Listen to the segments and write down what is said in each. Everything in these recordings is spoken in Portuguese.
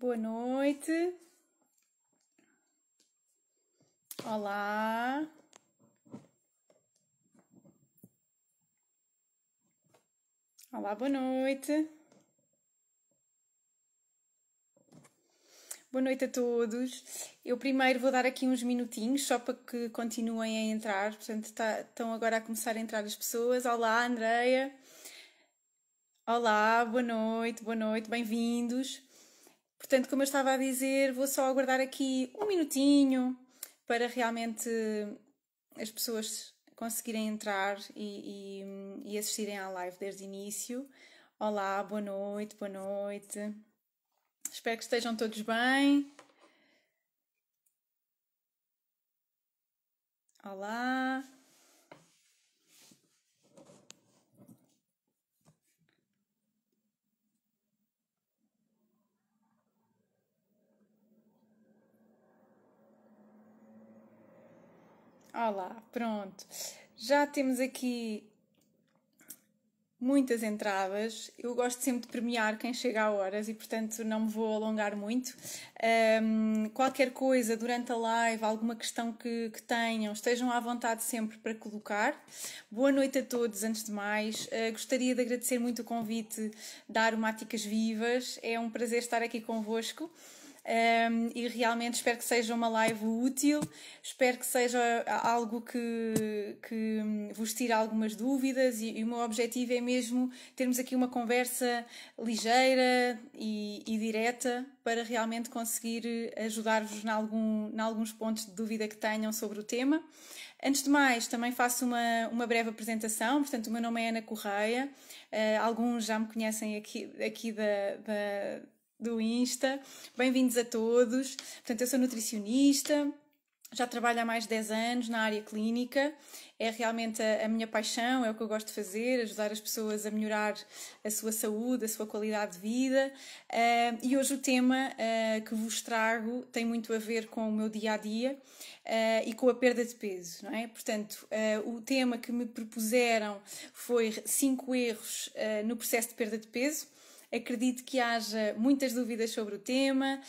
Boa noite. Olá. Olá, boa noite. Boa noite a todos. Eu primeiro vou dar aqui uns minutinhos só para que continuem a entrar. Portanto, tá, estão agora a começar a entrar as pessoas. Olá, Andreia. Olá, boa noite, boa noite, bem-vindos. Portanto, como eu estava a dizer, vou só aguardar aqui um minutinho para realmente as pessoas conseguirem entrar e, e, e assistirem à live desde o início. Olá, boa noite, boa noite. Espero que estejam todos bem. Olá. Olá, ah pronto. Já temos aqui muitas entradas. Eu gosto sempre de premiar quem chega a horas e, portanto, não me vou alongar muito. Um, qualquer coisa durante a live, alguma questão que, que, tenham, estejam à vontade sempre para colocar. Boa noite a todos, antes de mais. Uh, gostaria de agradecer muito o convite da Aromáticas Vivas. É um prazer estar aqui convosco. Um, e realmente espero que seja uma live útil, espero que seja algo que, que vos tire algumas dúvidas e, e o meu objetivo é mesmo termos aqui uma conversa ligeira e, e direta para realmente conseguir ajudar-vos em algum, alguns pontos de dúvida que tenham sobre o tema. Antes de mais, também faço uma, uma breve apresentação. Portanto, o meu nome é Ana Correia. Uh, alguns já me conhecem aqui, aqui da, da do Insta. Bem-vindos a todos. Portanto, eu sou nutricionista, já trabalho há mais de 10 anos na área clínica. É realmente a, a, minha paixão, é o que eu gosto de fazer, ajudar as pessoas a melhorar a sua saúde, a sua qualidade de vida. Uh, e hoje o tema uh, que vos trago tem muito a ver com o meu dia a dia uh, e com a perda de peso, não é? Portanto, o tema que me propuseram foi 5 erros no processo de perda de peso acredito que haja muitas dúvidas sobre o tema,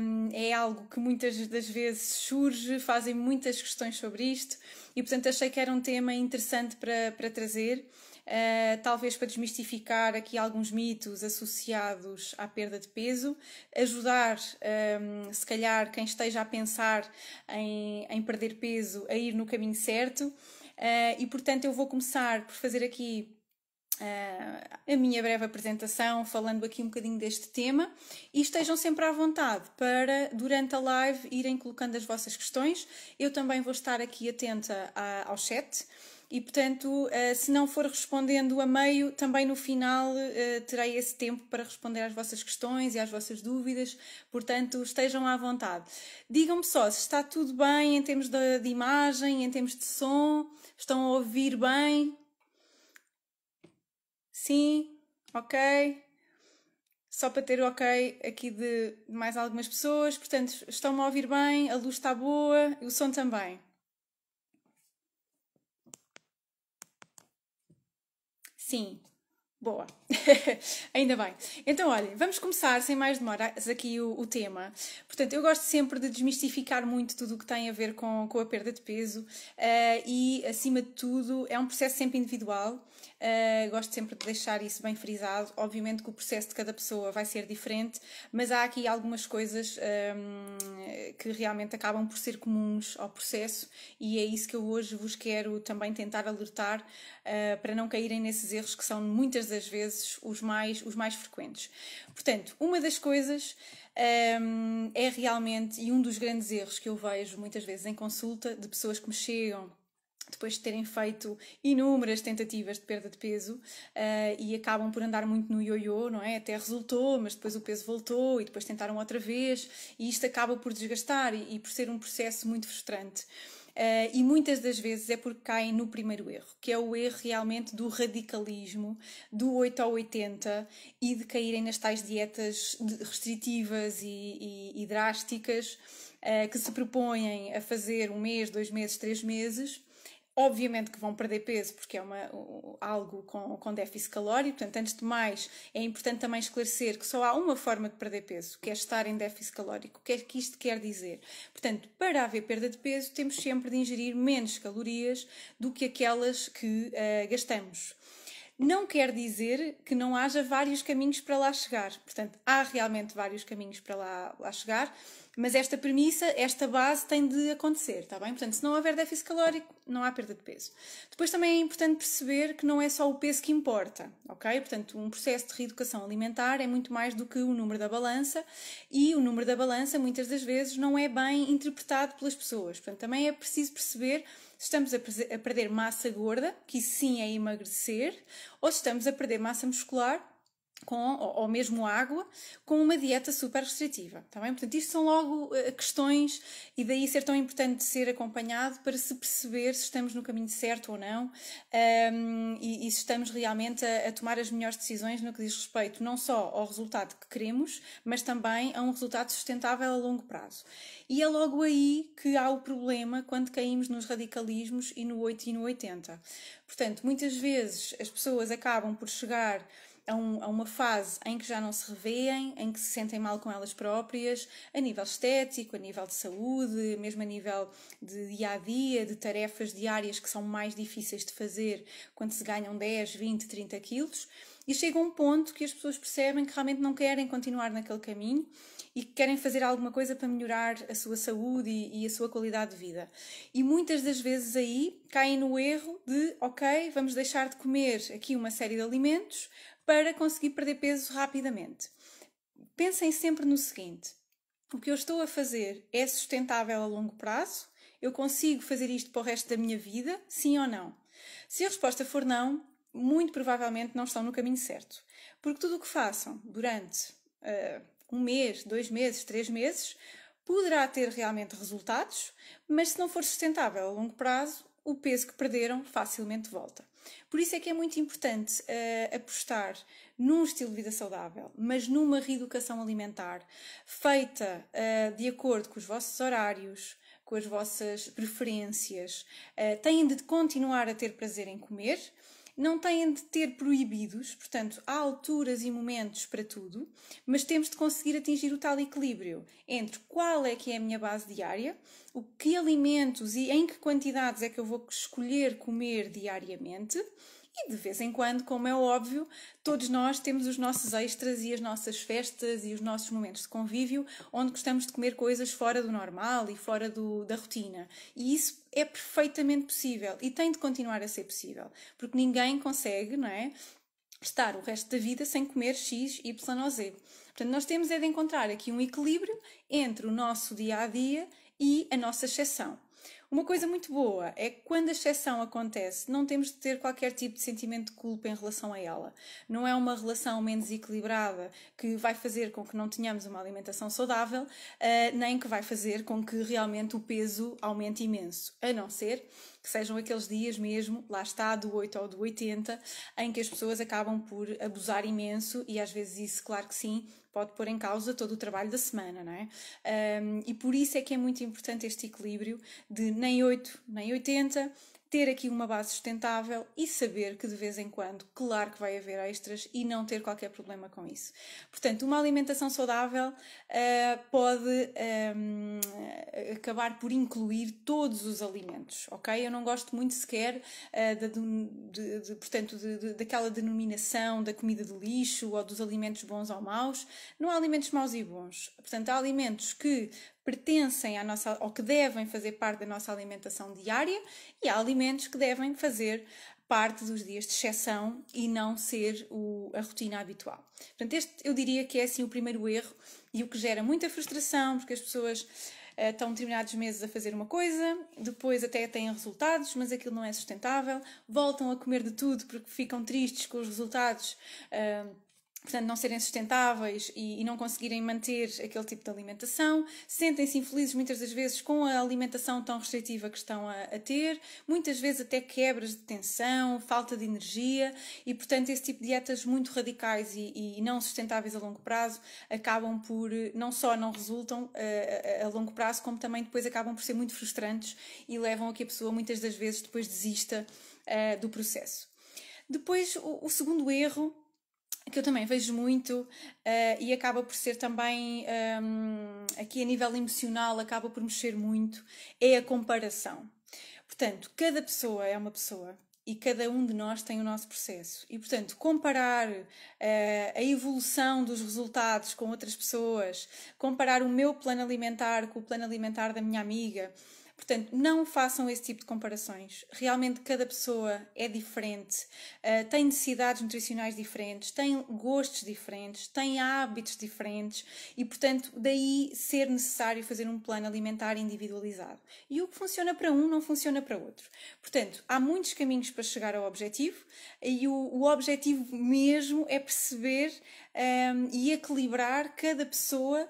um, é algo que muitas das vezes surge, fazem muitas questões sobre isto e, portanto, achei que era um tema interessante para, para trazer. Uh, talvez para desmistificar aqui alguns mitos associados à perda de peso, ajudar, um, se calhar, quem esteja a pensar em, em perder peso a ir no caminho certo. Uh, e portanto, eu vou começar por fazer aqui ah, a minha breve apresentação, falando aqui um bocadinho deste tema e estejam sempre à vontade para, durante a live, irem colocando as vossas questões. Eu também vou estar aqui atenta ao chat e, portanto, ah, se não for respondendo a meio, também no final ah, terei esse tempo para responder às vossas questões e às vossas dúvidas, portanto, estejam à vontade. Digam-me só se está tudo bem em termos de, de imagem, em termos de som, estão a ouvir bem sim, ok. Só para ter ok aqui de mais algumas pessoas. Portanto, estão-me a ouvir bem, a luz está boa e o som também. Sim, Boa, ainda bem. Então, olhem, vamos começar sem mais demoras aqui o, o, tema. Portanto, eu gosto sempre de desmistificar muito tudo o que tem a ver com, com a perda de peso uh, e, acima de tudo, é um processo sempre individual. Uh, gosto sempre de deixar isso bem frisado. Obviamente que o processo de cada pessoa vai ser diferente, mas há aqui algumas coisas um, ehm, que realmente acabam por ser comuns ao processo e é isso que eu hoje vos quero também tentar alertar uh, para não caírem nesses erros que são muitas das as vezes os mais, os mais frequentes. Portanto, uma das coisas um, ehm, é realmente, e um dos grandes erros que eu vejo muitas vezes em consulta, de pessoas que me chegam depois de terem feito inúmeras tentativas de perda de peso uh, e acabam por andar muito no ioiô, não é? Até resultou, mas depois o peso voltou e depois tentaram outra vez e isto acaba por desgastar e, e por ser um processo muito frustrante. Uh, e muitas das vezes é porque caem no primeiro erro, que é o erro realmente do radicalismo, do 8 ao 80 e de caírem nas tais dietas restritivas e, e, e drásticas uh, que se propõem a fazer um mês, dois meses, três meses Obviamente que vão perder peso porque é uma, algo com, com déficit calórico, portanto, antes de mais, é importante também esclarecer que só há uma forma de perder peso, que é estar em déficit calórico. O que é que isto quer dizer? Portanto, para haver perda de peso, temos sempre de ingerir menos calorias do que aquelas que uh, gastamos. Não quer dizer que não haja vários caminhos para lá chegar. Portanto, há realmente vários caminhos para lá, lá chegar, mas esta premissa, esta base tem de acontecer, está bem? Portanto, se não houver déficit calórico, não há perda de peso. Depois também é importante perceber que não é só o peso que importa, ok? Portanto, um processo de reeducação alimentar é muito mais do que o número da balança e o número da balança muitas das vezes não é bem interpretado pelas pessoas. Portanto, também é preciso perceber estamos a, a perder massa gorda, que sim é emagrecer, ou estamos a perder massa muscular, com, ou, ou, mesmo água, com uma dieta super restritiva. Tá bem? Portanto, isto são logo eh, questões e daí ser tão importante ser acompanhado para se perceber se estamos no caminho certo ou não um, ehm, e, e, se estamos realmente a, a, tomar as melhores decisões no que diz respeito não só ao resultado que queremos, mas também a um resultado sustentável a longo prazo. E é logo aí que há o problema quando caímos nos radicalismos e no 8 e no 80. Portanto, muitas vezes as pessoas acabam por chegar a, um, a, uma fase em que já não se revêem, em que se sentem mal com elas próprias, a nível estético, a nível de saúde, mesmo a nível de dia a dia, de tarefas diárias que são mais difíceis de fazer quando se ganham 10, 20, 30 quilos. E chega um ponto que as pessoas percebem que realmente não querem continuar naquele caminho e que querem fazer alguma coisa para melhorar a sua saúde e, e, a sua qualidade de vida. E muitas das vezes aí caem no erro de, ok, vamos deixar de comer aqui uma série de alimentos, para conseguir perder peso rapidamente. Pensem sempre no seguinte: o que eu estou a fazer é sustentável a longo prazo? Eu consigo fazer isto para o resto da minha vida? Sim ou não? Se a resposta for não, muito provavelmente não estão no caminho certo. Porque tudo o que façam durante uh, um mês, dois meses, três meses, poderá ter realmente resultados, mas se não for sustentável a longo prazo, o peso que perderam facilmente volta. Por isso é que é muito importante uh, apostar num estilo de vida saudável, mas numa reeducação alimentar feita uh, de acordo com os vossos horários, com as vossas preferências. Uh, têm de continuar a ter prazer em comer não têm de ter proibidos, portanto, há alturas e momentos para tudo, mas temos de conseguir atingir o tal equilíbrio entre qual é que é a minha base diária, o que alimentos e em que quantidades é que eu vou escolher comer diariamente e de vez em quando, como é óbvio, todos nós temos os nossos extras e as nossas festas e os nossos momentos de convívio onde gostamos de comer coisas fora do normal e fora do, da rotina. E isso é perfeitamente possível e tem de continuar a ser possível, porque ninguém consegue, não é? Estar o resto da vida sem comer X, Y ou Z. Portanto, nós temos é de encontrar aqui um equilíbrio entre o nosso dia a dia e a nossa exceção. Uma coisa muito boa é que quando a exceção acontece, não temos de ter qualquer tipo de sentimento de culpa em relação a ela. Não é uma relação menos equilibrada que vai fazer com que não tenhamos uma alimentação saudável, eh, nem que vai fazer com que realmente o peso aumente imenso. A não ser que sejam aqueles dias mesmo, lá está, do 8 ao do 80, em que as pessoas acabam por abusar imenso e às vezes isso, claro que sim, pode pôr em causa todo o trabalho da semana, não é? Um, e por isso é que é muito importante este equilíbrio de nem 8, nem 80, ter aqui uma base sustentável e saber que de vez em quando, claro que vai haver extras e não ter qualquer problema com isso. Portanto, uma alimentação saudável uh, pode um, ehm, acabar por incluir todos os alimentos, ok? Eu não gosto muito sequer uh, de, de, portanto, de, daquela denominação da comida de lixo ou dos alimentos bons ou maus. Não há alimentos maus e bons. Portanto, há alimentos que pertencem à nossa, ou que devem fazer parte da nossa alimentação diária, e há alimentos que devem fazer parte dos dias de exceção e não ser o, a rotina habitual. Portanto, este eu diria que é assim o primeiro erro e o que gera muita frustração, porque as pessoas uh, estão determinados meses a fazer uma coisa, depois até têm resultados, mas aquilo não é sustentável, voltam a comer de tudo porque ficam tristes com os resultados. Uh, portanto, não serem sustentáveis e, e não conseguirem manter aquele tipo de alimentação, sentem-se infelizes muitas das vezes com a alimentação tão restritiva que estão a, a ter, muitas vezes até quebras de tensão, falta de energia e, portanto, esse tipo de dietas muito radicais e, e não sustentáveis a longo prazo acabam por não só não resultam a, eh, a, eh, a longo prazo, como também depois acabam por ser muito frustrantes e levam a que a pessoa muitas das vezes depois desista eh, do processo. Depois, o, o segundo erro que eu também vejo muito uh, e acaba por ser também um, ehm, aqui a nível emocional acaba por mexer muito é a comparação. Portanto, cada pessoa é uma pessoa e cada um de nós tem o nosso processo. E, portanto, comparar uh, a evolução dos resultados com outras pessoas, comparar o meu plano alimentar com o plano alimentar da minha amiga, Portanto, não façam esse tipo de comparações. Realmente, cada pessoa é diferente, uh, tem necessidades nutricionais diferentes, tem gostos diferentes, tem hábitos diferentes e, portanto, daí ser necessário fazer um plano alimentar individualizado. E o que funciona para um não funciona para outro. Portanto, há muitos caminhos para chegar ao objetivo e o, o objetivo mesmo é perceber um, ehm, e equilibrar cada pessoa,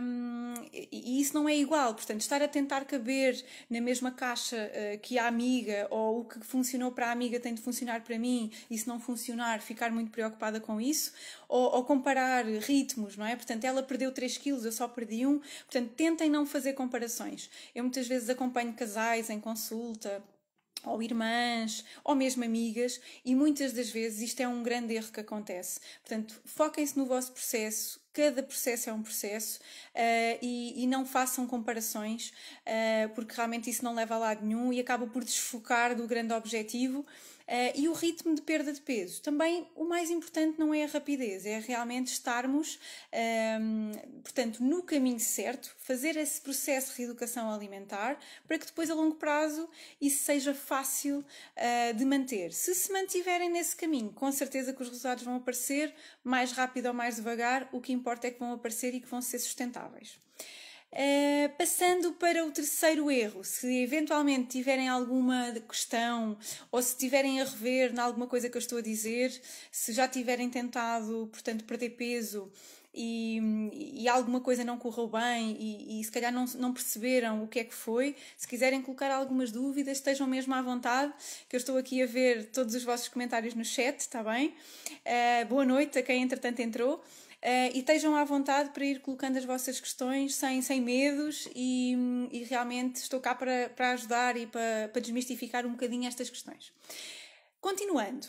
um, ehm, e, isso não é igual. Portanto, estar a tentar caber na mesma caixa uh, que a amiga, ou o que funcionou para a amiga tem de funcionar para mim, e se não funcionar, ficar muito preocupada com isso, ou, ou comparar ritmos, não é? Portanto, ela perdeu 3 quilos, eu só perdi um. Portanto, tentem não fazer comparações. Eu muitas vezes acompanho casais em consulta ou irmãs, ou mesmo amigas, e muitas das vezes isto é um grande erro que acontece. Portanto, foquem-se no vosso processo, cada processo é um processo, uh, e, e, não façam comparações, uh, porque realmente isso não leva a lado nenhum e acaba por desfocar do grande objetivo Uh, e o ritmo de perda de peso. Também o mais importante não é a rapidez, é realmente estarmos, um, ehm, portanto, no caminho certo, fazer esse processo de reeducação alimentar para que depois a longo prazo isso seja fácil uh, de manter. Se se mantiverem nesse caminho, com certeza que os resultados vão aparecer mais rápido ou mais devagar, o que importa é que vão aparecer e que vão ser sustentáveis. Eh, passando para o terceiro erro, se eventualmente tiverem alguma questão ou se tiverem a rever em alguma coisa que eu estou a dizer, se já tiverem tentado, portanto, perder peso e, e alguma coisa não correu bem e, e, se calhar não, não perceberam o que é que foi, se quiserem colocar algumas dúvidas, estejam mesmo à vontade, que eu estou aqui a ver todos os vossos comentários no chat, está bem? Uh, boa noite a quem entretanto entrou. Eh, e estejam à vontade para ir colocando as vossas questões sem, sem medos e, e realmente estou cá para, para ajudar e para, para desmistificar um bocadinho estas questões. Continuando,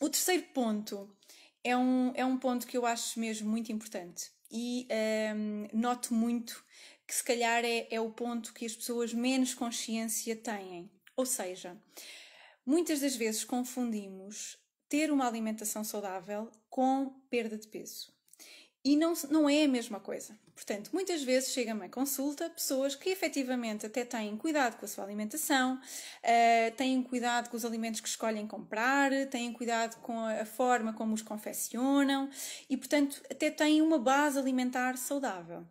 o terceiro ponto é um, é um ponto que eu acho mesmo muito importante e um, ehm, noto muito que se calhar é, é o ponto que as pessoas menos consciência têm. Ou seja, muitas das vezes confundimos ter uma alimentação saudável com perda de peso. E não, não é a mesma coisa. Portanto, muitas vezes chega-me à consulta pessoas que efetivamente até têm cuidado com a sua alimentação, uh, têm cuidado com os alimentos que escolhem comprar, têm cuidado com a forma como os confeccionam e, portanto, até têm uma base alimentar saudável.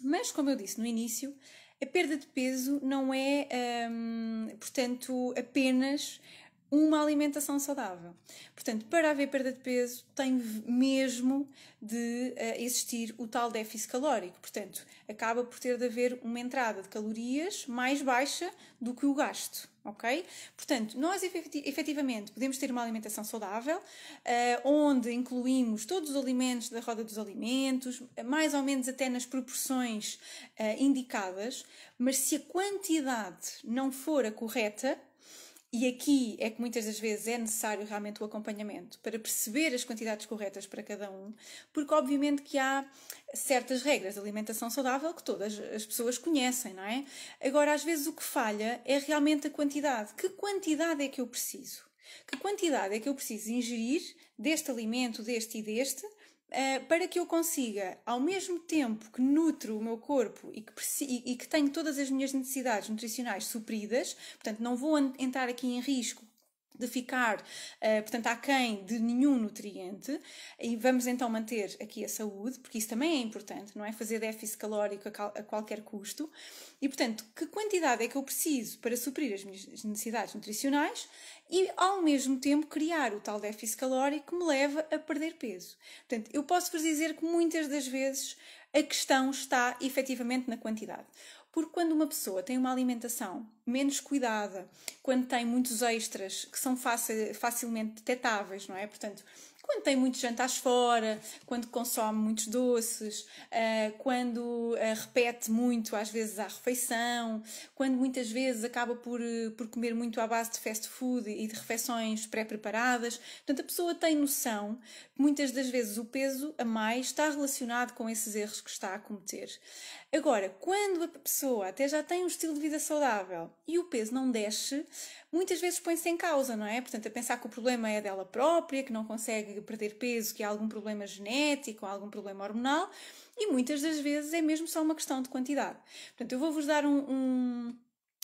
Mas, como eu disse no início, a perda de peso não é, um, ehm, portanto, apenas uma alimentação saudável. Portanto, para haver perda de peso, tem mesmo de uh, existir o tal déficit calórico. Portanto, acaba por ter de haver uma entrada de calorias mais baixa do que o gasto. Ok? Portanto, nós efetivamente podemos ter uma alimentação saudável, uh, onde incluímos todos os alimentos da roda dos alimentos, mais ou menos até nas proporções uh, indicadas, mas se a quantidade não for a correta, e aqui é que muitas das vezes é necessário realmente o acompanhamento para perceber as quantidades corretas para cada um, porque obviamente que há certas regras de alimentação saudável que todas as pessoas conhecem, não é? Agora, às vezes o que falha é realmente a quantidade. Que quantidade é que eu preciso? Que quantidade é que eu preciso ingerir deste alimento, deste e deste, eh, para que eu consiga, ao mesmo tempo que nutro o meu corpo e que, e que tenho todas as minhas necessidades nutricionais supridas, portanto, não vou entrar aqui em risco de ficar, uh, portanto, aquém de nenhum nutriente, e vamos então manter aqui a saúde, porque isso também é importante, não é? Fazer déficit calórico a, cal a qualquer custo. E, portanto, que quantidade é que eu preciso para suprir as minhas necessidades nutricionais e, ao mesmo tempo, criar o tal déficit calórico que me leva a perder peso. Portanto, eu posso vos dizer que muitas das vezes a questão está efetivamente na quantidade. Porque quando uma pessoa tem uma alimentação menos cuidada, quando tem muitos extras que são facilmente detectáveis, não é? Portanto, quando tem muitos jantares fora, quando consome muitos doces, eh, quando eh, repete muito às vezes à refeição, quando muitas vezes acaba por, eh, por comer muito à base de fast food e de refeições pré-preparadas. Portanto, a pessoa tem noção que muitas das vezes o peso a mais está relacionado com esses erros que está a cometer. Agora, quando a pessoa até já tem um estilo de vida saudável e o peso não desce, muitas vezes põe-se em causa, não é? Portanto, a pensar que o problema é dela própria, que não consegue perder peso, que há é algum problema genético, algum problema hormonal, e muitas das vezes é mesmo só uma questão de quantidade. Portanto, eu vou-vos dar um, um,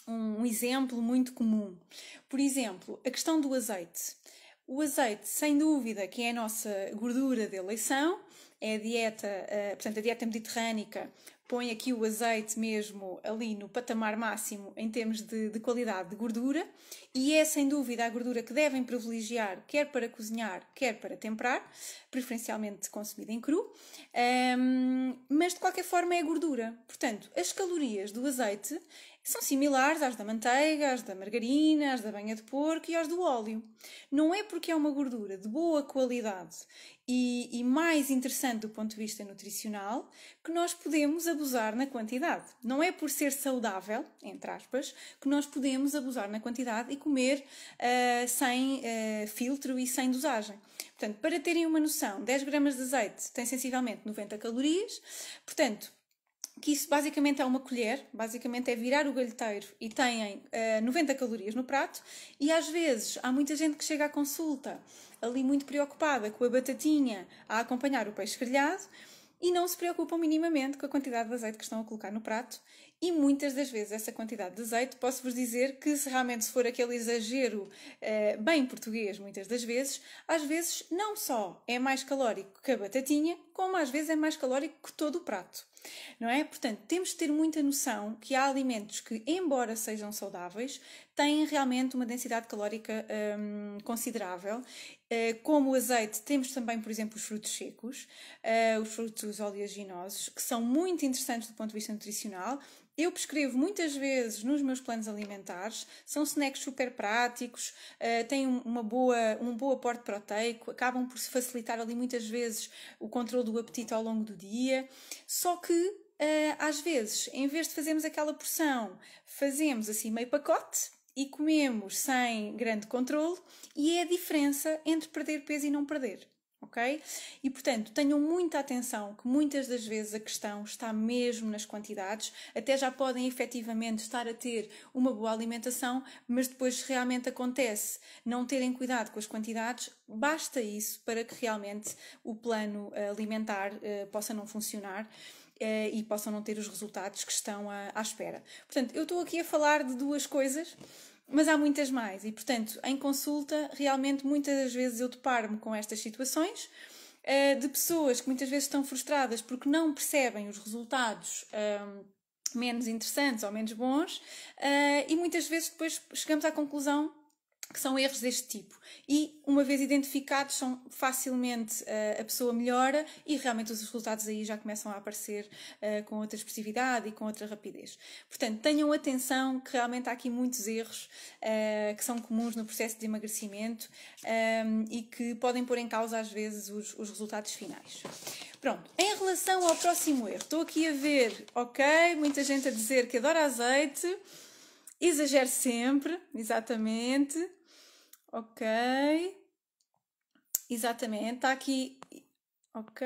um exemplo muito comum. Por exemplo, a questão do azeite. O azeite, sem dúvida, que é a nossa gordura de eleição, é a dieta, eh, portanto, a dieta mediterrânica põe aqui o azeite mesmo ali no patamar máximo em termos de, de qualidade de gordura e é sem dúvida a gordura que devem privilegiar, quer para cozinhar, quer para temperar, preferencialmente consumida em cru, um, mas de qualquer forma é gordura. Portanto, as calorias do azeite são similares às da manteiga, às da margarina, às da banha de porco e às do óleo. Não é porque é uma gordura de boa qualidade e, e, mais interessante do ponto de vista nutricional que nós podemos abusar na quantidade. Não é por ser saudável, entre aspas, que nós podemos abusar na quantidade e comer uh, sem uh, filtro e sem dosagem. Portanto, para terem uma noção, 10 gramas de azeite tem sensivelmente 90 calorias, portanto, que isso basicamente é uma colher, basicamente é virar o galheteiro e têm uh, eh, 90 calorias no prato. E às vezes há muita gente que chega à consulta ali muito preocupada com a batatinha a acompanhar o peixe grelhado e não se preocupam minimamente com a quantidade de azeite que estão a colocar no prato. E muitas das vezes essa quantidade de azeite, posso-vos dizer que se realmente for aquele exagero uh, bem português, muitas das vezes, às vezes não só é mais calórico que a batatinha, como às vezes é mais calórico que todo o prato não é? Portanto, temos de ter muita noção que há alimentos que, embora sejam saudáveis, têm realmente uma densidade calórica hum, considerável. Eh, como o azeite, temos também, por exemplo, os frutos secos, eh, os frutos oleaginosos, que são muito interessantes do ponto de vista nutricional, eu prescrevo muitas vezes nos meus planos alimentares, são snacks super práticos, eh, têm uma boa, um bom aporte proteico, acabam por se facilitar ali muitas vezes o controle do apetite ao longo do dia, só que eh, às vezes, em vez de fazermos aquela porção, fazemos assim meio pacote e comemos sem grande controle, e é a diferença entre perder peso e não perder ok? E portanto, tenham muita atenção que muitas das vezes a questão está mesmo nas quantidades, até já podem efetivamente estar a ter uma boa alimentação, mas depois realmente acontece não terem cuidado com as quantidades, basta isso para que realmente o plano eh, alimentar uh, possa não funcionar. Uh, e possam não ter os resultados que estão à, à espera. Portanto, eu estou aqui a falar de duas coisas mas há muitas mais e, portanto, em consulta, realmente muitas das vezes eu deparo-me com estas situações eh, de pessoas que muitas vezes estão frustradas porque não percebem os resultados ehm, menos interessantes ou menos bons eh, e muitas vezes depois chegamos à conclusão que são erros deste tipo. E, uma vez identificados, são facilmente uh, a pessoa melhora e realmente os resultados aí já começam a aparecer uh, com outra expressividade e com outra rapidez. Portanto, tenham atenção que realmente há aqui muitos erros uh, que são comuns no processo de emagrecimento um, e que podem pôr em causa, às vezes, os, os resultados finais. Pronto, em relação ao próximo erro, estou aqui a ver, ok, muita gente a dizer que adora azeite. Exagero sempre, exatamente. Ok. Exatamente. Está aqui. Ok.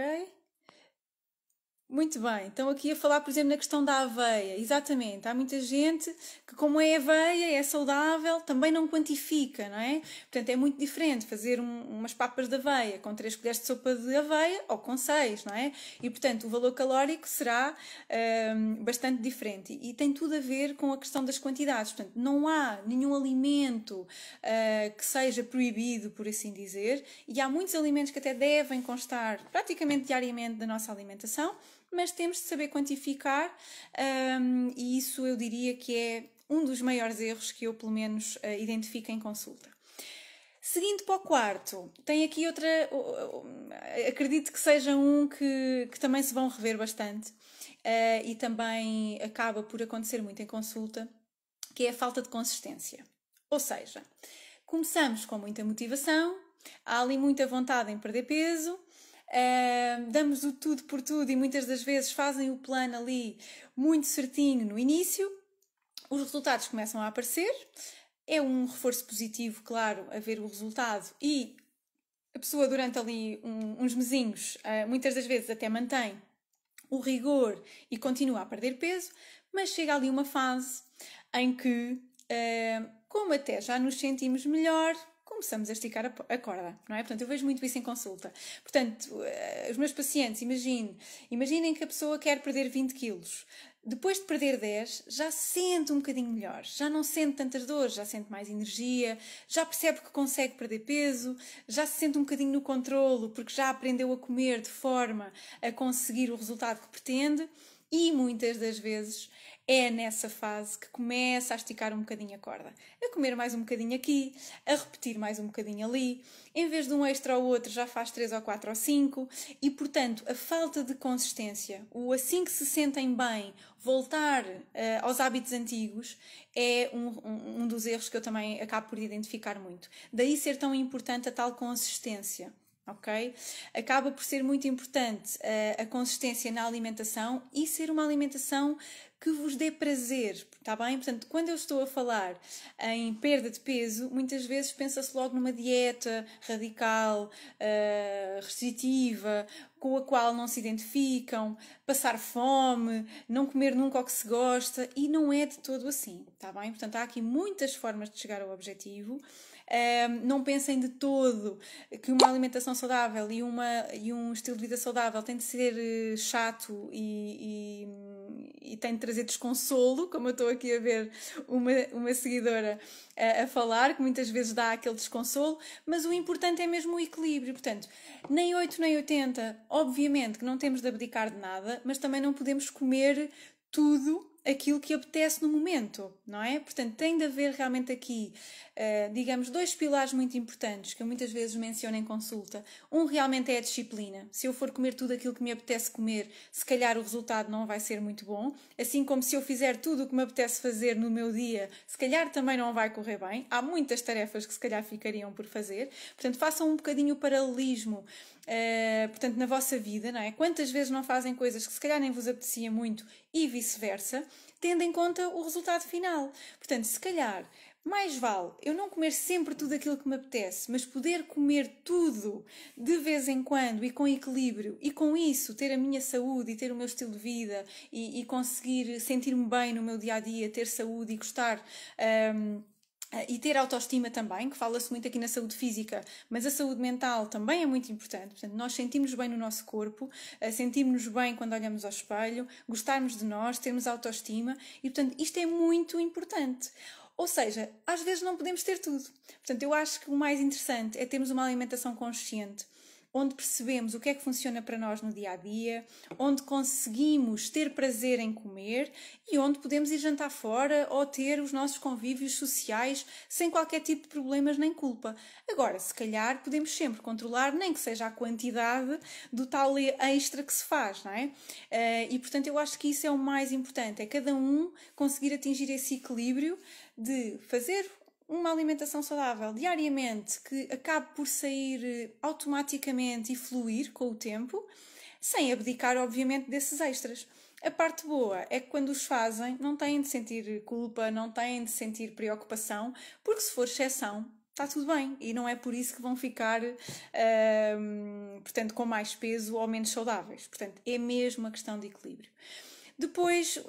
Muito bem, então aqui a falar, por exemplo, na questão da aveia, exatamente, há muita gente que, como é aveia, é saudável, também não quantifica, não é? Portanto, é muito diferente fazer um, umas papas de aveia com 3 colheres de sopa de aveia ou com 6, não é? E, portanto, o valor calórico será um, bastante diferente e, e, tem tudo a ver com a questão das quantidades. Portanto, não há nenhum alimento uh, que seja proibido, por assim dizer, e há muitos alimentos que até devem constar praticamente diariamente da nossa alimentação mas temos de saber quantificar, um, e isso eu diria que é um dos maiores erros que eu, pelo menos, uh, identifico em consulta. Seguindo para o quarto, tem aqui outra, acredito que seja um que, que também se vão rever bastante uh, e também acaba por acontecer muito em consulta, que é a falta de consistência. Ou seja, começamos com muita motivação, há ali muita vontade em perder peso, uh, damos o tudo por tudo e muitas das vezes fazem o plano ali muito certinho no início, os resultados começam a aparecer. É um reforço positivo, claro, a ver o resultado e a pessoa durante ali um, uns mesinhos, uh, muitas das vezes até mantém o rigor e continua a perder peso, mas chega ali uma fase em que, uh, como até já nos sentimos melhor, começamos a esticar a corda, não é? Portanto, eu vejo muito isso em consulta. Portanto, eh, os meus pacientes, imagine, imaginem que a pessoa quer perder 20 quilos. Depois de perder 10, já sente um bocadinho melhor, já não sente tantas dores, já sente mais energia, já percebe que consegue perder peso, já se sente um bocadinho no controlo, porque já aprendeu a comer de forma a conseguir o resultado que pretende e muitas das vezes é nessa fase que começa a esticar um bocadinho a corda, a comer mais um bocadinho aqui, a repetir mais um bocadinho ali, em vez de um extra ou outro já faz três ou quatro ou cinco, e portanto a falta de consistência, o assim que se sentem bem, voltar uh, aos hábitos antigos, é um, um, um dos erros que eu também acabo por identificar muito. Daí ser tão importante a tal consistência ok? Acaba por ser muito importante uh, a consistência na alimentação e ser uma alimentação que vos dê prazer, está bem? Portanto, quando eu estou a falar em perda de peso, muitas vezes pensa-se logo numa dieta radical, uh, restritiva, com a qual não se identificam, passar fome, não comer nunca o que se gosta, e não é de todo assim, está bem? Portanto, há aqui muitas formas de chegar ao objetivo um, não pensem de todo que uma alimentação saudável e, uma, e um estilo de vida saudável tem de ser eh, chato e, e, e tem de trazer desconsolo, como eu estou aqui a ver uma, uma seguidora a, a falar, que muitas vezes dá aquele desconsolo, mas o importante é mesmo o equilíbrio. Portanto, nem 8 nem 80, obviamente que não temos de abdicar de nada, mas também não podemos comer tudo aquilo que apetece no momento, não é? Portanto, tem de haver realmente aqui, eh, digamos, dois pilares muito importantes que eu muitas vezes menciono em consulta. Um realmente é a disciplina. Se eu for comer tudo aquilo que me apetece comer, se calhar o resultado não vai ser muito bom. Assim como se eu fizer tudo o que me apetece fazer no meu dia, se calhar também não vai correr bem. Há muitas tarefas que se calhar ficariam por fazer. Portanto, façam um bocadinho o paralelismo Uh, portanto, na vossa vida, não é? Quantas vezes não fazem coisas que se calhar nem vos apetecia muito e vice-versa, tendo em conta o resultado final. Portanto, se calhar mais vale eu não comer sempre tudo aquilo que me apetece, mas poder comer tudo de vez em quando e com equilíbrio, e com isso ter a minha saúde e ter o meu estilo de vida e, e conseguir sentir-me bem no meu dia a dia, ter saúde e gostar. Um, ehm, ah, e ter autoestima também, que fala-se muito aqui na saúde física, mas a saúde mental também é muito importante. Portanto, nós sentimos bem no nosso corpo, ah, sentimos-nos bem quando olhamos ao espelho, gostarmos de nós, termos autoestima e, portanto, isto é muito importante. Ou seja, às vezes não podemos ter tudo. Portanto, eu acho que o mais interessante é termos uma alimentação consciente, onde percebemos o que é que funciona para nós no dia a dia, onde conseguimos ter prazer em comer e onde podemos ir jantar fora ou ter os nossos convívios sociais sem qualquer tipo de problemas nem culpa. Agora, se calhar, podemos sempre controlar, nem que seja a quantidade do tal extra que se faz, não é? Eh, e portanto, eu acho que isso é o mais importante: é cada um conseguir atingir esse equilíbrio de fazer uma alimentação saudável diariamente que acabe por sair eh, automaticamente e fluir com o tempo, sem abdicar, obviamente, desses extras. A parte boa é que quando os fazem, não têm de sentir culpa, não têm de sentir preocupação, porque se for exceção, está tudo bem e não é por isso que vão ficar, hum, portanto, com mais peso ou menos saudáveis. Portanto, é mesmo uma questão de equilíbrio. Depois, uh,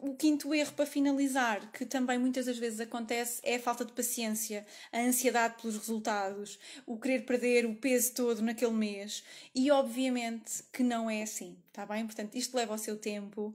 o quinto erro para finalizar, que também muitas das vezes acontece, é a falta de paciência, a ansiedade pelos resultados, o querer perder o peso todo naquele mês. E obviamente que não é assim, está bem? Portanto, isto leva o seu tempo.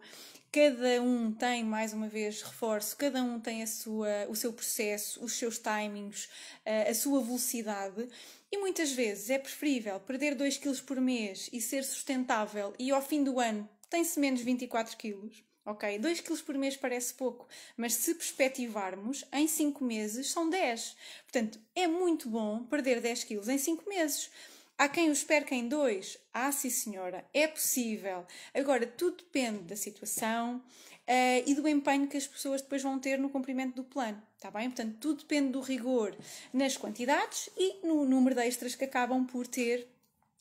Cada um tem, mais uma vez, reforço, cada um tem a sua, o seu processo, os seus timings, uh, a sua velocidade. E muitas vezes é preferível perder 2 kg por mês e ser sustentável e ao fim do ano tem-se menos 24 quilos. Ok, 2 quilos por mês parece pouco, mas se perspectivarmos, em 5 meses são 10. Portanto, é muito bom perder 10 quilos em 5 meses. Há quem os perca em 2? Ah, sim senhora, é possível. Agora, tudo depende da situação uh, e do empenho que as pessoas depois vão ter no cumprimento do plano, está bem? Portanto, tudo depende do rigor nas quantidades e no número de extras que acabam por ter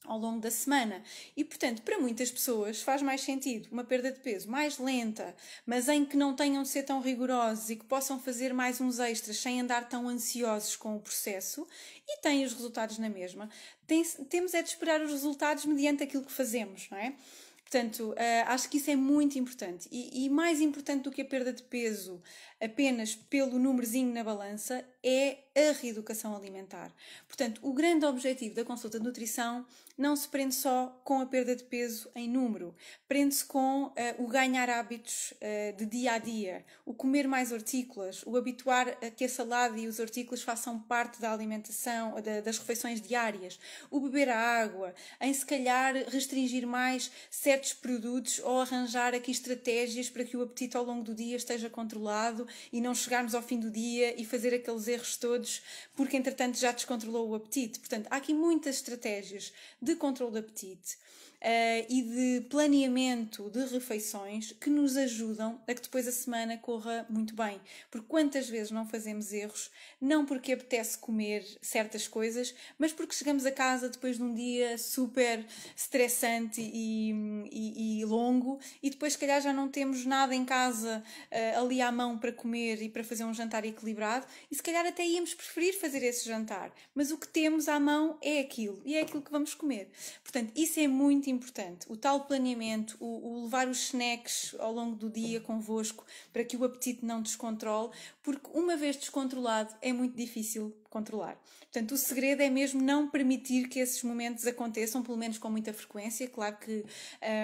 ao longo da semana. E, portanto, para muitas pessoas faz mais sentido uma perda de peso mais lenta, mas em que não tenham de ser tão rigorosos e que possam fazer mais uns extras sem andar tão ansiosos com o processo e têm os resultados na mesma. Tem, temos é de esperar os resultados mediante aquilo que fazemos, não é? Portanto, eh, acho que isso é muito importante. E, mais importante do que a perda de peso apenas pelo númerozinho na balança é a reeducação alimentar. Portanto, o grande objetivo da consulta de nutrição não se prende só com a perda de peso em número, prende-se com uh, o ganhar hábitos uh, de dia a dia, o comer mais hortícolas, o habituar a que a salada e os hortícolas façam parte da alimentação, da, das refeições diárias, o beber a água, em se calhar restringir mais certos produtos ou arranjar aqui estratégias para que o apetite ao longo do dia esteja controlado e não chegarmos ao fim do dia e fazer aqueles erros todos, porque entretanto já descontrolou o apetite. Portanto, há aqui muitas estratégias de controle do apetite uh, e de planeamento de refeições que nos ajudam a que depois a semana corra muito bem. Porque quantas vezes não fazemos erros, não porque apetece comer certas coisas, mas porque chegamos a casa depois de um dia super estressante e, e, e longo e depois, se calhar, já não temos nada em casa uh, ali à mão para comer e para fazer um jantar equilibrado e se calhar até íamos preferir fazer esse jantar, mas o que temos à mão é aquilo e é aquilo que vamos comer. Portanto, isso é muito importante. O tal planeamento, o, o, levar os snacks ao longo do dia convosco para que o apetite não descontrole, porque uma vez descontrolado é muito difícil controlar. Portanto, o segredo é mesmo não permitir que esses momentos aconteçam, pelo menos com muita frequência. Claro que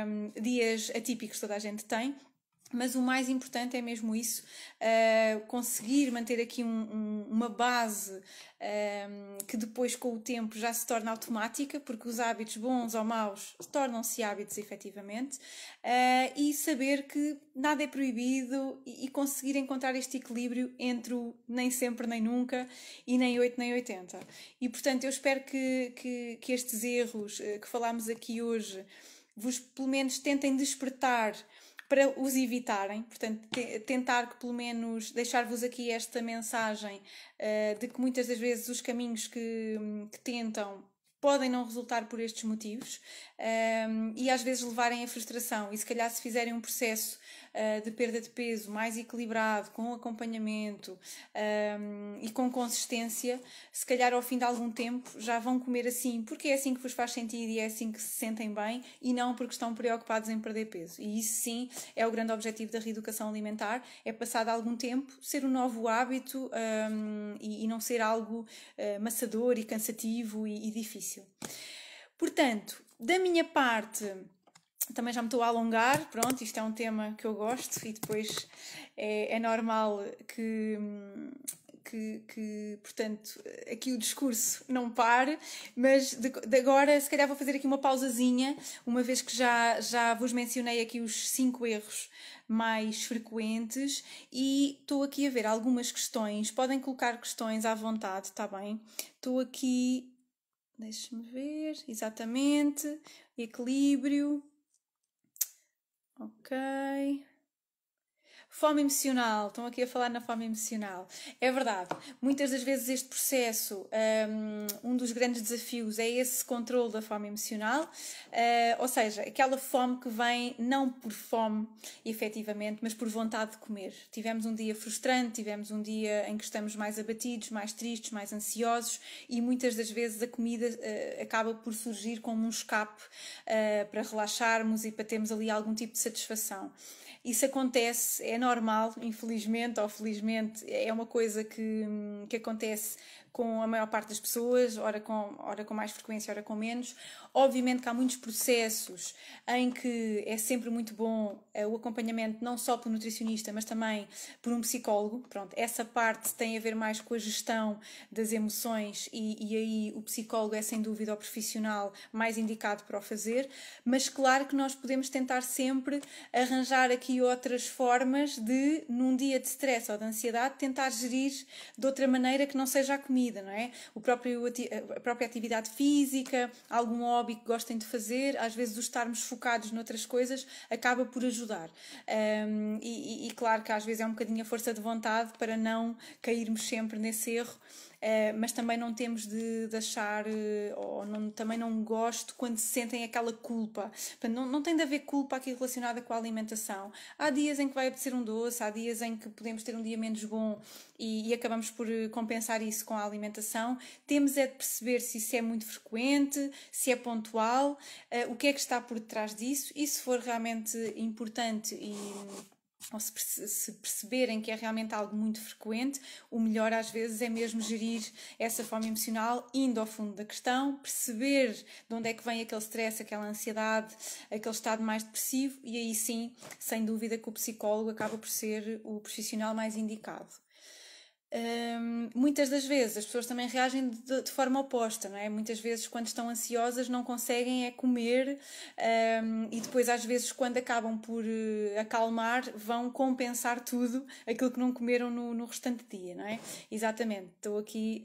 um, dias atípicos toda a gente tem, mas o mais importante é mesmo isso, uh, conseguir manter aqui um, um, uma base ehm, que depois, com o tempo, já se torna automática, porque os hábitos bons ou maus tornam-se hábitos efetivamente, uh, e saber que nada é proibido e, e, conseguir encontrar este equilíbrio entre o nem sempre, nem nunca e nem 8, nem 80. E portanto, eu espero que, que, que estes erros eh, que falámos aqui hoje vos, pelo menos, tentem despertar para os evitarem, portanto, tentar que pelo menos deixar-vos aqui esta mensagem uh, de que muitas das vezes os caminhos que, que tentam podem não resultar por estes motivos, um, e às vezes levarem à frustração. E se calhar, se fizerem um processo uh, de perda de peso mais equilibrado, com acompanhamento um, e com consistência, se calhar ao fim de algum tempo já vão comer assim, porque é assim que vos faz sentido e é assim que se sentem bem e não porque estão preocupados em perder peso. E isso sim é o grande objetivo da reeducação alimentar: é passado algum tempo ser um novo hábito um, e, e, não ser algo uh, maçador e cansativo e, e difícil. Portanto, da minha parte, também já me estou a alongar, pronto, isto é um tema que eu gosto e depois é, é normal que, que, que, portanto, aqui o discurso não pare, mas de, de, agora se calhar vou fazer aqui uma pausazinha, uma vez que já, já vos mencionei aqui os cinco erros mais frequentes e estou aqui a ver algumas questões, podem colocar questões à vontade, está bem? Estou aqui Deixe-me ver, exatamente, equilíbrio. Ok. Fome emocional, estão aqui a falar na fome emocional. É verdade, muitas das vezes este processo, hum, um dos grandes desafios é esse controle da fome emocional, eh, ou seja, aquela fome que vem não por fome efetivamente, mas por vontade de comer. Tivemos um dia frustrante, tivemos um dia em que estamos mais abatidos, mais tristes, mais ansiosos e muitas das vezes a comida eh, acaba por surgir como um escape eh, para relaxarmos e para termos ali algum tipo de satisfação. Isso acontece, é normal, infelizmente ou felizmente, é uma coisa que, hum, que acontece com a maior parte das pessoas, ora com, ora com mais frequência, ora com menos. Obviamente que há muitos processos em que é sempre muito bom uh, o acompanhamento, não só por nutricionista, mas também por um psicólogo. Pronto, essa parte tem a ver mais com a gestão das emoções e, e aí o psicólogo é sem dúvida o profissional mais indicado para o fazer, mas claro que nós podemos tentar sempre arranjar aqui outras formas de, num dia de stress ou de ansiedade, tentar gerir de outra maneira que não seja a comida comida, não é? O próprio, a própria atividade física, algum hobby que gostem de fazer, às vezes o estarmos focados noutras coisas acaba por ajudar. Um, e, e, e claro que às vezes é um bocadinho a força de vontade para não cairmos sempre nesse erro eh, mas também não temos de, deixar, eh, ou não, também não gosto quando sentem aquela culpa. Portanto, não, não tem de haver culpa aqui relacionada com a alimentação. Há dias em que vai apetecer um doce, há dias em que podemos ter um dia menos bom e, e acabamos por eh, compensar isso com a alimentação. Temos é de perceber se isso é muito frequente, se é pontual, uh, o que é que está por detrás disso e se for realmente importante e ou se, perceberem que é realmente algo muito frequente, o melhor às vezes é mesmo gerir essa forma emocional, indo ao fundo da questão, perceber de onde é que vem aquele stress, aquela ansiedade, aquele estado mais depressivo, e aí sim, sem dúvida que o psicólogo acaba por ser o profissional mais indicado muitas das vezes as pessoas também reagem de, de, forma oposta, não é? Muitas vezes, quando estão ansiosas, não conseguem é comer e depois, às vezes, quando acabam por uh, acalmar, vão compensar tudo aquilo que não comeram no, no restante dia, não é? Exatamente, estou aqui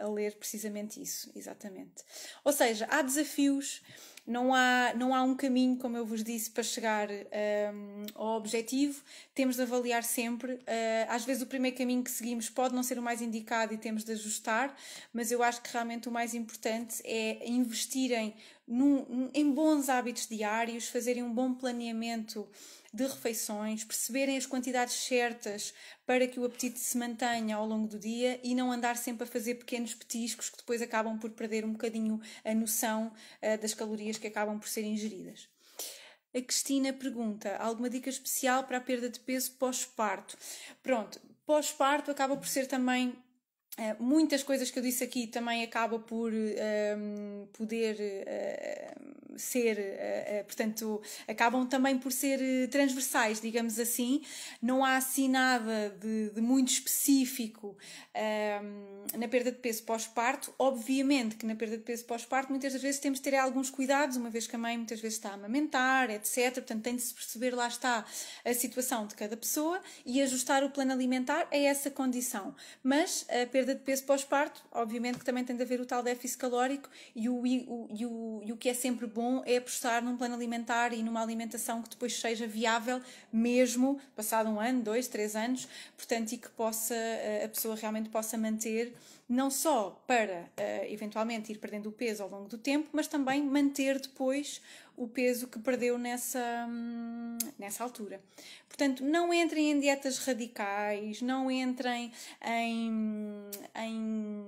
a ler precisamente isso, exatamente. Ou seja, há desafios não há, não há um caminho, como eu vos disse, para chegar um, ao objetivo. Temos de avaliar sempre. Uh, às vezes, o primeiro caminho que seguimos pode não ser o mais indicado e temos de ajustar, mas eu acho que realmente o mais importante é investirem num, em bons hábitos diários, fazerem um bom planeamento de refeições, perceberem as quantidades certas para que o apetite se mantenha ao longo do dia e não andar sempre a fazer pequenos petiscos que depois acabam por perder um bocadinho a noção uh, das calorias que acabam por ser ingeridas. A Cristina pergunta: alguma dica especial para a perda de peso pós-parto? Pronto, pós-parto acaba por ser também eh, muitas coisas que eu disse aqui também acaba por um, ehm, poder uh, ser, uh, portanto, acabam também por ser transversais, digamos assim. Não há assim nada de, de muito específico um, ehm, na perda de peso pós-parto. Obviamente que na perda de peso pós-parto muitas das vezes temos de ter alguns cuidados, uma vez que a mãe muitas vezes está a amamentar, etc. Portanto, tem de se perceber, lá está, a situação de cada pessoa e ajustar o plano alimentar a essa condição. Mas a perda perda de peso pós-parto, obviamente que também tem de haver o tal déficit calórico e o, e o, e o, e o que é sempre bom é apostar num plano alimentar e numa alimentação que depois seja viável, mesmo passado um ano, dois, três anos, portanto, e que possa, eh, a pessoa realmente possa manter, não só para eh, eventualmente ir perdendo o peso ao longo do tempo, mas também manter depois o peso que perdeu nessa, hum, nessa altura. Portanto, não entrem em dietas radicais, não entrem em, em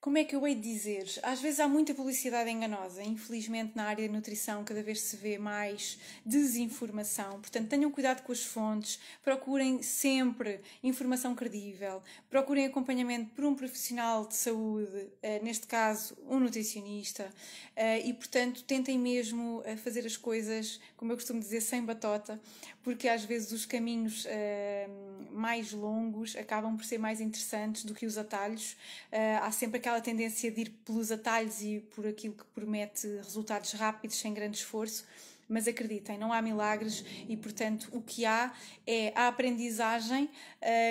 como é que eu hei de dizer? Às vezes há muita publicidade enganosa. Infelizmente, na área de nutrição, cada vez se vê mais desinformação. Portanto, tenham cuidado com as fontes, procurem sempre informação credível, procurem acompanhamento por um profissional de saúde, eh, neste caso, um nutricionista, eh, e, portanto, tentem mesmo eh, fazer as coisas, como eu costumo dizer, sem batota, porque às vezes os caminhos mais longos acabam por ser mais interessantes do que os atalhos. Há sempre aquela aquela tendência de ir pelos atalhos e por aquilo que promete resultados rápidos, sem grande esforço. Mas acreditem, não há milagres e, portanto, o que há é a aprendizagem. Uh,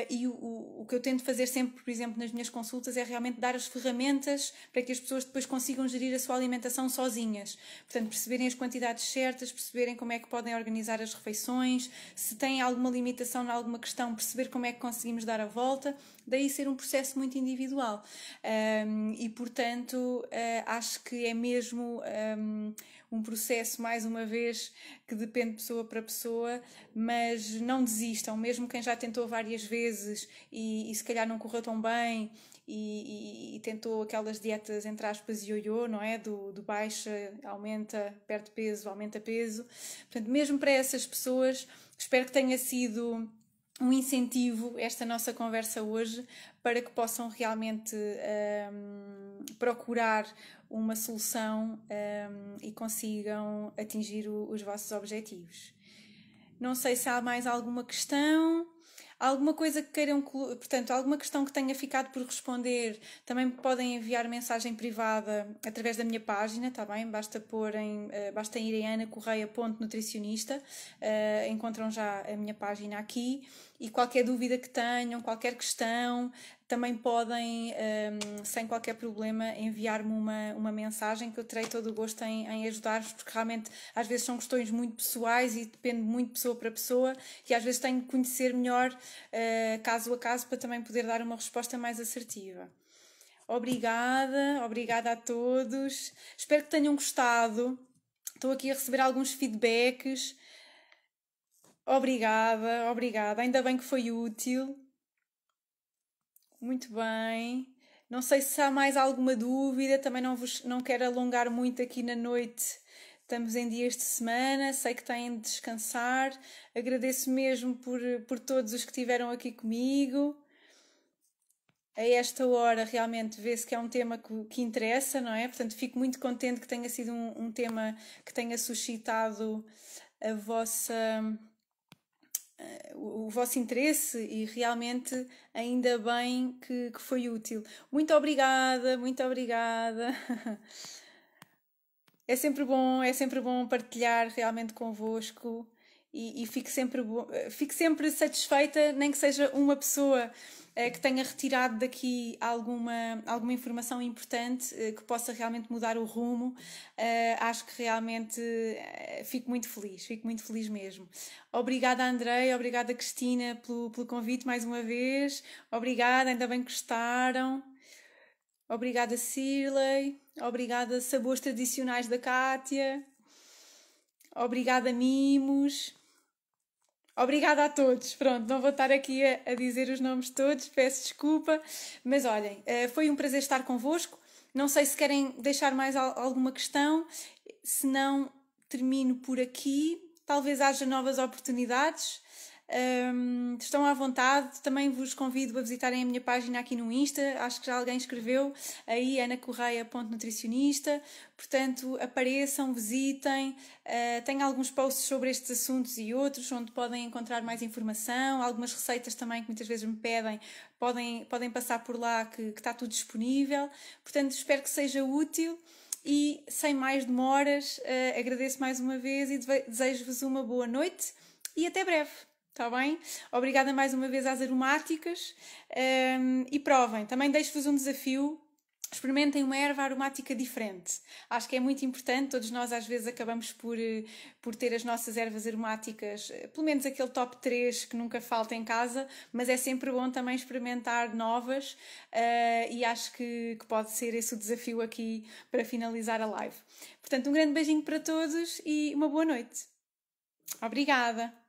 e o, o, o que eu tento fazer sempre, por exemplo, nas minhas consultas, é realmente dar as ferramentas para que as pessoas depois consigam gerir a sua alimentação sozinhas. Portanto, perceberem as quantidades certas, perceberem como é que podem organizar as refeições, se têm alguma limitação em alguma questão, perceber como é que conseguimos dar a volta daí ser um processo muito individual. Um, e, portanto, uh, acho que é mesmo um, um, processo, mais uma vez, que depende pessoa para pessoa, mas não desistam, mesmo quem já tentou várias vezes e, e se calhar não correu tão bem e, e, e, tentou aquelas dietas entre aspas ioiô, não é? Do, do baixa, aumenta, perde peso, aumenta peso. Portanto, mesmo para essas pessoas, espero que tenha sido um incentivo esta nossa conversa hoje para que possam realmente um, procurar uma solução um, e consigam atingir o, os vossos objetivos. Não sei se há mais alguma questão. Alguma coisa que queiram, portanto, alguma questão que tenha ficado por responder, também podem enviar mensagem privada através da minha página, está bem? Basta pôr em, eh, basta ir em anacorreia.nutricionista, eh, encontram já a minha página aqui e qualquer dúvida que tenham, qualquer questão, também podem, um, sem qualquer problema, enviar-me uma, uma mensagem que eu terei todo o gosto em, em ajudar-vos, porque realmente às vezes são questões muito pessoais e depende muito pessoa para pessoa, e às vezes tenho que conhecer melhor uh, caso a caso para também poder dar uma resposta mais assertiva. Obrigada, obrigada a todos. Espero que tenham gostado. Estou aqui a receber alguns feedbacks. Obrigada, obrigada. Ainda bem que foi útil. Muito bem. Não sei se há mais alguma dúvida, também não, vos, não quero alongar muito aqui na noite. Estamos em dias de semana, sei que têm de descansar. Agradeço mesmo por, por todos os que estiveram aqui comigo. A esta hora realmente vê-se que é um tema que, que, interessa, não é? Portanto, fico muito contente que tenha sido um, um tema que tenha suscitado a vossa o, o vosso interesse e realmente ainda bem que, que foi útil. Muito obrigada, muito obrigada. É sempre bom, é sempre bom partilhar realmente convosco e, e fico, sempre, fico sempre satisfeita, nem que seja uma pessoa eh, que tenha retirado daqui alguma, alguma informação importante eh, que possa realmente mudar o rumo. Eh, acho que realmente fico muito feliz, fico muito feliz mesmo. Obrigada, Andrei, obrigada, Cristina, pelo, pelo convite mais uma vez. Obrigada, ainda bem que gostaram. Obrigada, Sirley. Obrigada, sabores tradicionais da Cátia. Obrigada, Mimos. Obrigada a todos. Pronto, não vou estar aqui a, a, dizer os nomes todos, peço desculpa. Mas olhem, eh, foi um prazer estar convosco. Não sei se querem deixar mais alguma questão, se não, termino por aqui. Talvez haja novas oportunidades. Um, estão à vontade. Também vos convido a visitarem a minha página aqui no Insta. Acho que já alguém escreveu aí, anacorreia.nutricionista. Portanto, apareçam, visitem. Uh, tenho alguns posts sobre estes assuntos e outros, onde podem encontrar mais informação. Algumas receitas também que muitas vezes me pedem, podem, podem passar por lá, que, que está tudo disponível. Portanto, espero que seja útil. E sem mais demoras, uh, agradeço mais uma vez e desejo-vos uma boa noite e até breve! Está bem? Obrigada mais uma vez às aromáticas um, e provem. Também deixo-vos um desafio experimentem uma erva aromática diferente. Acho que é muito importante, todos nós às vezes acabamos por, eh, por ter as nossas ervas aromáticas, eh, pelo menos aquele top 3 que nunca falta em casa, mas é sempre bom também experimentar novas uh, e acho que, que pode ser esse o desafio aqui para finalizar a live. Portanto, um grande beijinho para todos e uma boa noite. Obrigada!